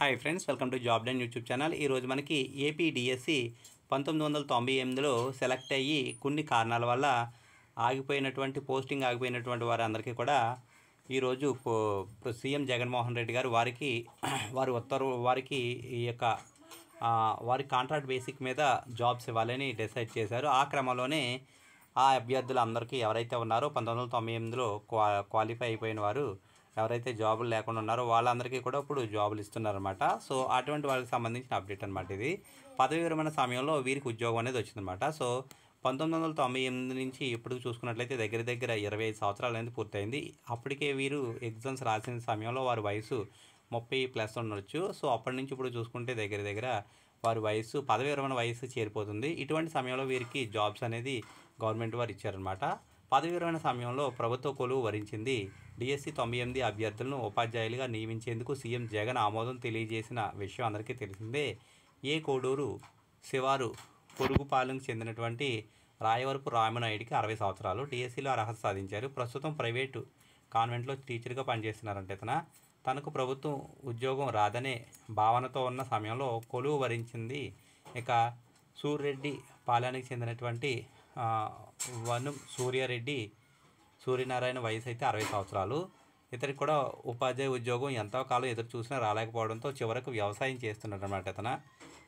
hi friends welcome to జాబ్ డైన్ YouTube channel ఈరోజు మనకి ఏపీడిఎస్సి పంతొమ్మిది వందల తొంభై ఎనిమిదిలో సెలెక్ట్ అయ్యి కొన్ని కారణాల వల్ల ఆగిపోయినటువంటి పోస్టింగ్ ఆగిపోయినటువంటి వారందరికీ కూడా ఈరోజు సీఎం జగన్మోహన్ రెడ్డి గారు వారికి వారి ఉత్తర్వు వారికి ఈ యొక్క వారి కాంట్రాక్ట్ బేసిక్ మీద జాబ్స్ ఇవ్వాలని డిసైడ్ చేశారు ఆ క్రమంలోనే ఆ అభ్యర్థులందరికీ ఎవరైతే ఉన్నారో పంతొమ్మిది వందల తొంభై ఎనిమిదిలో క్వా క్వాలిఫై అయిపోయిన వారు ఎవరైతే జాబులు లేకుండా ఉన్నారో వాళ్ళందరికీ కూడా ఇప్పుడు జాబులు ఇస్తున్నారనమాట సో అటువంటి వాళ్ళకి సంబంధించిన అప్డేట్ అనమాట ఇది పదవి విరమణ సమయంలో వీరికి ఉద్యోగం అనేది వచ్చిందనమాట సో పంతొమ్మిది వందల తొంభై ఎనిమిది నుంచి ఇప్పుడు చూసుకున్నట్లయితే దగ్గర దగ్గర ఇరవై ఐదు సంవత్సరాలు అనేది పూర్తయింది అప్పటికే వీరు ఎగ్జామ్స్ రాసిన సమయంలో వారి వయసు ముప్పై ప్లస్ ఉండొచ్చు సో అప్పటి నుంచి ఇప్పుడు చూసుకుంటే దగ్గర దగ్గర వారి వయసు పదవి విరమణ వయసు చేరిపోతుంది ఇటువంటి సమయంలో వీరికి జాబ్స్ అనేది గవర్నమెంట్ వారు ఇచ్చారనమాట పదవి విరమణ సమయంలో ప్రభుత్వ కొలువు వరించింది డిఎస్సి తొంభై ఎనిమిది అభ్యర్థులను ఉపాధ్యాయులుగా నియమించేందుకు సీఎం జగన్ ఆమోదం తెలియజేసిన విషయం అందరికీ తెలిసిందే ఏ కోడూరు శివారు పొరుగుపాలెంకు చెందినటువంటి రాయవరపు రామనాయుడికి అరవై సంవత్సరాలు డిఎస్సిలో అర్హత సాధించారు ప్రస్తుతం ప్రైవేటు కాన్వెంట్లో టీచర్గా పనిచేస్తున్నారంట ఇతన తనకు ప్రభుత్వం ఉద్యోగం రాదనే భావనతో ఉన్న సమయంలో కొలువు వరించింది ఇక సూర్రెడ్డి పాలెనికి చెందినటువంటి వనం సూర్యారెడ్డి సూర్యనారాయణ వయసు అయితే అరవై సంవత్సరాలు ఇతనికి కూడా ఉపాధ్యాయ ఉద్యోగం ఎంతో కాలం ఎదురు చూసినా రాలేకపోవడంతో చివరకు వ్యవసాయం చేస్తున్నాడు అనమాట ఇతను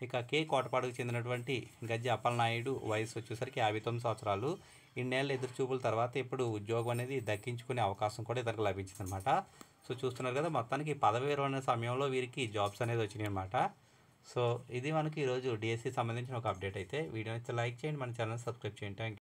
ఇక కే కోటపాడుకు చెందినటువంటి గజ్జి అప్పలనాయుడు వయసు వచ్చేసరికి యాభై తొమ్మిది సంవత్సరాలు ఇన్నేళ్ళ ఎదురు చూపుల తర్వాత ఇప్పుడు ఉద్యోగం అనేది దక్కించుకునే అవకాశం కూడా ఇతనికి అనమాట సో చూస్తున్నారు కదా మొత్తానికి పదవి విరమణ సమయంలో వీరికి జాబ్స్ అనేది వచ్చినాయి అనమాట సో ఇది మనకి ఈరోజు డిఎస్సి e సంబంధించిన ఒక అప్డేట్ అయితే నచ్చితే లైక్ చేయండి మన ఛానల్ సబ్స్క్రైబ్ చేయండి థ్యాంక్